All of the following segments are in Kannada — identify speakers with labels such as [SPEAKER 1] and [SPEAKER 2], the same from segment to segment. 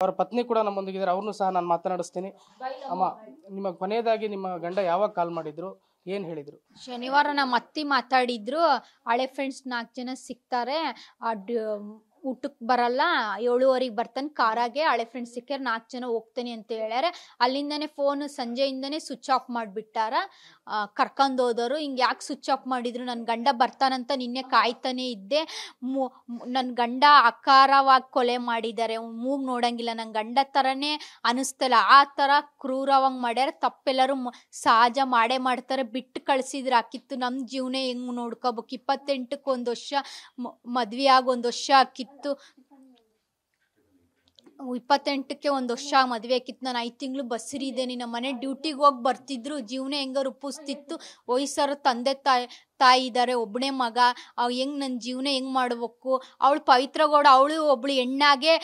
[SPEAKER 1] ಅವರ ಪತ್ನಿ ಕೂಡ ನಮ್ಮೊಂದಿಗಿದ್ದಾರೆ ಅವ್ರನ್ನೂ ಸಹ ನಾನು ಮಾತನಾಡಿಸ್ತೀನಿ ಅಮ್ಮ ನಿಮ್ಮ ಕೊನೆಯದಾಗಿ ನಿಮ್ಮ ಗಂಡ ಯಾವಾಗ ಕಾಲ್ ಮಾಡಿದ್ರು ಏನ್ ಹೇಳಿದ್ರು
[SPEAKER 2] ಶನಿವಾರ ನಮ್ಮ ಅತ್ತಿ ಮಾತಾಡಿದ್ರು ಹಳೆ ಫ್ರೆಂಡ್ಸ್ ನಾಲ್ಕು ಜನ ಸಿಗ್ತಾರೆ ಆ ಊಟಕ್ಕೆ ಬರಲ್ಲ ಏಳುವರೆಗೆ ಬರ್ತಾನೆ ಕಾರಾಗೆ ಹಳೆ ಫ್ರೆಂಡ್ಸ್ ಸಿಕ್ಕ್ಯಾರ ನಾಲ್ಕು ಜನ ಹೋಗ್ತೇನೆ ಅಂತ ಹೇಳ್ಯಾರ ಅಲ್ಲಿಂದನೇ ಫೋನ್ ಸಂಜೆಯಿಂದನೇ ಸ್ವಿಚ್ ಆಫ್ ಮಾಡಿಬಿಟ್ಟಾರ ಕರ್ಕೊಂಡು ಹೋದವರು ಹಿಂಗೆ ಯಾಕೆ ಸ್ವಿಚ್ ಆಫ್ ಮಾಡಿದ್ರು ನನ್ನ ಗಂಡ ಬರ್ತಾನಂತ ನಿನ್ನೆ ಕಾಯ್ತಾನೆ ಇದ್ದೆ ನನ್ನ ಗಂಡ ಅಕಾರವಾಗಿ ಕೊಲೆ ಮಾಡಿದ್ದಾರೆ ಮೂಗ್ ನೋಡಂಗಿಲ್ಲ ನನ್ನ ಗಂಡ ಥರನೇ ಅನಿಸ್ತಲ್ಲ ಆ ಥರ ಕ್ರೂರವಾಗಿ ಮಾಡ್ಯಾರ ತಪ್ಪೆಲ್ಲರೂ ಸಹಜ ಮಾಡೇ ಮಾಡ್ತಾರೆ ಬಿಟ್ಟು ಕಳಿಸಿದ್ರೆ ಆಕಿತ್ತು ನಮ್ಮ ಜೀವನ ಹೆಂಗೆ ನೋಡ್ಕೋಬೇಕು ಇಪ್ಪತ್ತೆಂಟಕ್ಕೆ ಒಂದು ವರ್ಷ ಮದ್ವೆ ಆಗಿ ಒಂದು ವರ್ಷ ಆಕಿತ್ತು तो ಇಪ್ಪತ್ತೆಂಟಕ್ಕೆ ಒಂದು ವರ್ಷ ಮದುವೆ ಆಕಿತ್ತು ನಾನು ಐದು ತಿಂಗಳು ಇದೆ ನಿನ್ನ ಮನೆ ಡ್ಯೂಟಿಗೆ ಹೋಗಿ ಬರ್ತಿದ್ರು ಜೀವನ ಹೆಂಗ ರೂಪಿಸ್ತಿತ್ತು ವಯಸ್ಸಾರ ತಂದೆ ತಾಯಿ ತಾಯಿ ಇದ್ದಾರೆ ಒಬ್ಬನೇ ಮಗ ಅವ್ ಹೆಂಗ್ ನನ್ನ ಜೀವನ ಹೆಂಗ್ ಮಾಡ್ಬೇಕು ಅವಳು ಪವಿತ್ರಗೌಡ ಅವಳು ಒಬ್ಳು ಹೆಣ್ಣಾಗೆ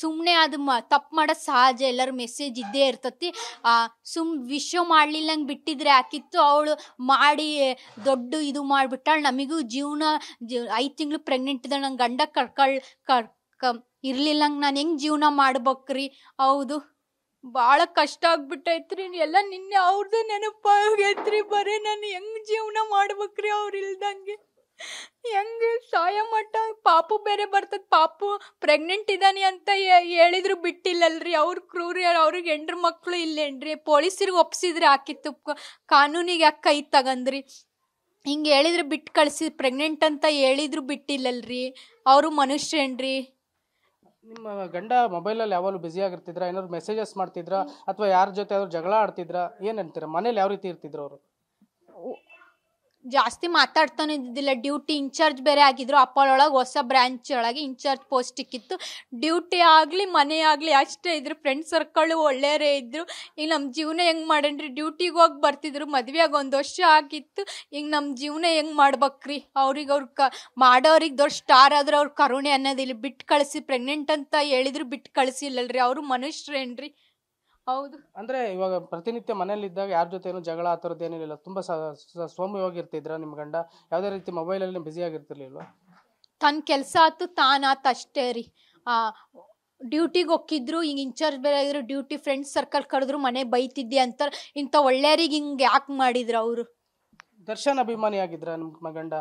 [SPEAKER 2] ಸುಮ್ಮನೆ ಅದು ಮ ತಪ್ಪು ಮಾಡೋದು ಸಹಜ ಎಲ್ಲರ ಮೆಸೇಜ್ ಇದ್ದೇ ಇರ್ತತಿ ಸುಮ್ ವಿಶ್ವ ಮಾಡ್ಲಿಲ್ಲಂಗೆ ಬಿಟ್ಟಿದ್ರೆ ಹಾಕಿತ್ತು ಅವಳು ಮಾಡಿ ದೊಡ್ಡ ಇದು ಮಾಡಿಬಿಟ್ಟಾಳು ನಮಗೂ ಜೀವನ ಐದು ತಿಂಗಳು ಪ್ರೆಗ್ನೆಂಟ್ ಇದೆ ನನ್ನ ಗಂಡ ಕರ್ಕಳ್ ಕರ್ಕ ಇರ್ಲಿಲ್ಲಂಗೆ ನಾನು ಹೆಂಗೆ ಜೀವನ ಮಾಡ್ಬೇಕ್ರಿ ಹೌದು ಭಾಳ ಕಷ್ಟ ಆಗ್ಬಿಟ್ಟೈತ್ರಿ ಎಲ್ಲ ನಿನ್ನೆ ಅವ್ರದ್ದೇ ನೆನಪಾಗೈತ್ರಿ ಬರೀ ನಾನು ಹೆಂಗ್ ಜೀವನ ಮಾಡ್ಬೇಕ್ರಿ ಅವ್ರು ಇಲ್ದಂಗೆ ಹೆಂಗೆ ಸಹಾಯ ಮಟ್ಟ ಪಾಪು ಬೇರೆ ಬರ್ತದ ಪಾಪು ಪ್ರೆಗ್ನೆಂಟ್ ಇದ್ದಾನೆ ಅಂತ ಹೇಳಿದ್ರು ಬಿಟ್ಟಿಲ್ಲಲ್ರಿ ಅವ್ರ ಕ್ರೂರಿ ಅವ್ರಿಗೆ ಹೆಂಡ್ರ ಮಕ್ಕಳು ಇಲ್ಲೇನ್ರಿ ಪೊಲೀಸರಿಗೆ ಒಪ್ಸಿದ್ರಿ ಹಾಕಿತ್ತು ಕಾನೂನಿಗೆ ಯಾಕೆ ಕೈ ತಗಂದ್ರಿ ಹಿಂಗೆ ಹೇಳಿದ್ರು ಬಿಟ್ಟು ಕಳ್ಸಿ ಪ್ರೆಗ್ನೆಂಟ್ ಅಂತ ಹೇಳಿದ್ರು ಬಿಟ್ಟಿಲ್ಲಲ್ರಿ ಅವರು ಮನುಷ್ಯನ್ರಿ
[SPEAKER 1] ನಿಮ್ಮ ಗಂಡ ಮೊಬೈಲಲ್ಲಿ ಯಾವಾಗಲೂ ಬ್ಯುಸಿ ಆಗಿರ್ತಿದ್ರ ಏನಾದ್ರು ಮೆಸೇಜಸ್ ಮಾಡ್ತಿದ್ರ ಅಥವಾ ಯಾರ ಜೊತೆ ಆದ್ರೂ ಜಗಳ ಆಡ್ತಿದ್ರ ಏನು ಹೇಳ್ತೀರಾ ಮನೇಲಿ ಯಾವ ರೀತಿ ಇರ್ತಿದ್ರು ಅವರು
[SPEAKER 2] ಜಾಸ್ತಿ ಮಾತಾಡ್ತಾನೆ ಇದ್ದಿದ್ದಿಲ್ಲ ಡ್ಯೂಟಿ ಇನ್ಚಾರ್ಜ್ ಬೇರೆ ಆಗಿದ್ರು ಅಪ್ಪಳೊಳಗೆ ಹೊಸ ಬ್ರ್ಯಾಂಚ್ ಒಳಗೆ ಇನ್ಚಾರ್ಜ್ ಪೋಸ್ಟ್ ಇಕ್ಕಿತ್ತು ಡ್ಯೂಟಿ ಆಗಲಿ ಮನೆ ಆಗಲಿ ಅಷ್ಟೇ ಇದ್ರು ಫ್ರೆಂಡ್ ಸರ್ಕಳು ಒಳ್ಳೆಯರೇ ಇದ್ರು ಈಗ ನಮ್ಮ ಜೀವನ ಹೆಂಗೆ ಮಾಡೇನ್ರಿ ಡ್ಯೂಟಿಗೆ ಹೋಗಿ ಬರ್ತಿದ್ರು ಮದುವೆಯಾಗಿ ಒಂದು ವರ್ಷ ಆಗಿತ್ತು ಈಗ ನಮ್ಮ ಜೀವನ ಹೆಂಗೆ ಮಾಡ್ಬೇಕ್ರಿ ಅವ್ರಿಗೆ ಅವ್ರ ಕ ಮಾಡೋರಿಗೆ ದೊಡ್ಡ ಸ್ಟಾರ್ ಆದ್ರೆ ಅವ್ರ ಕರುಣೆ ಅನ್ನೋದಿಲ್ಲ ಬಿಟ್ಟು ಕಳಿಸಿ ಪ್ರೆಗ್ನೆಂಟ್ ಅಂತ ಹೇಳಿದ್ರು ಬಿಟ್ಟು ಕಳಿಸಿಲ್ಲಲ್ರಿ ಅವರು ಮನುಷ್ಯರೇನ್ರಿ
[SPEAKER 1] ಹೌದು ಅಂದ್ರೆ ಇವಾಗ ಪ್ರತಿನಿತ್ಯ ಮನೇಲಿ ಇದ್ದಾಗ ಯಾರ ಜೊತೆ ಏನು ಜಗಳ ಆ ಥರದ್ದು ಏನಿರಲಿಲ್ಲ ತುಂಬಾ ಸೌಮ್ಯವಾಗಿ ನಿಮ್ ಗಂಡ ಯಾವ್ದೇ ರೀತಿ ಮೊಬೈಲ್ ಅಲ್ಲಿ ಬ್ಯುಸಿ ಆಗಿರ್ತಿರ್ಲಿಲ್ವ
[SPEAKER 2] ತನ್ ಕೆಲಸ ಆತು ಆತ ಅಷ್ಟೇ ರೀ ಆ ಡ್ಯೂಟಿಗೆ ಹೋಗಿದ್ರು ಹಿಂಗೆ ಇನ್ಚಾರ್ಜ್ ಬೇರೆ ಆಗಿದ್ರು ಡ್ಯೂಟಿ ಫ್ರೆಂಡ್ಸ್ ಸರ್ಕಲ್ ಕರೆದ್ರು ಮನೆ ಬೈತಿದ್ದೆ ಅಂತ ಇಂಥ ಒಳ್ಳೆಯರಿಗೆ ಹಿಂಗೆ ಯಾಕೆ ಮಾಡಿದ್ರು ಅವರು
[SPEAKER 1] ದರ್ಶನ್ ಅಭಿಮಾನಿ ಆಗಿದ್ರ ನಿಮ್ಮ ಗಂಡ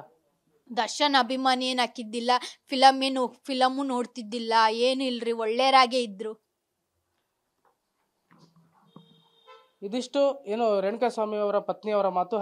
[SPEAKER 2] ದರ್ಶನ್ ಅಭಿಮಾನಿ ಏನು ಹಾಕಿದ್ದಿಲ್ಲ ಫಿಲಮ್ ಏನು ಫಿಲಮು ನೋಡ್ತಿದ್ದಿಲ್ಲ ಏನು ಇಲ್ರಿ ಒಳ್ಳೆಯರಾಗೆ ಇದ್ರು
[SPEAKER 1] ಇದಿಷ್ಟು ಏನು ರೇಣುಕಾ ಸ್ವಾಮಿ ಅವರ ಪತ್ನಿಯವರ ಮಾತು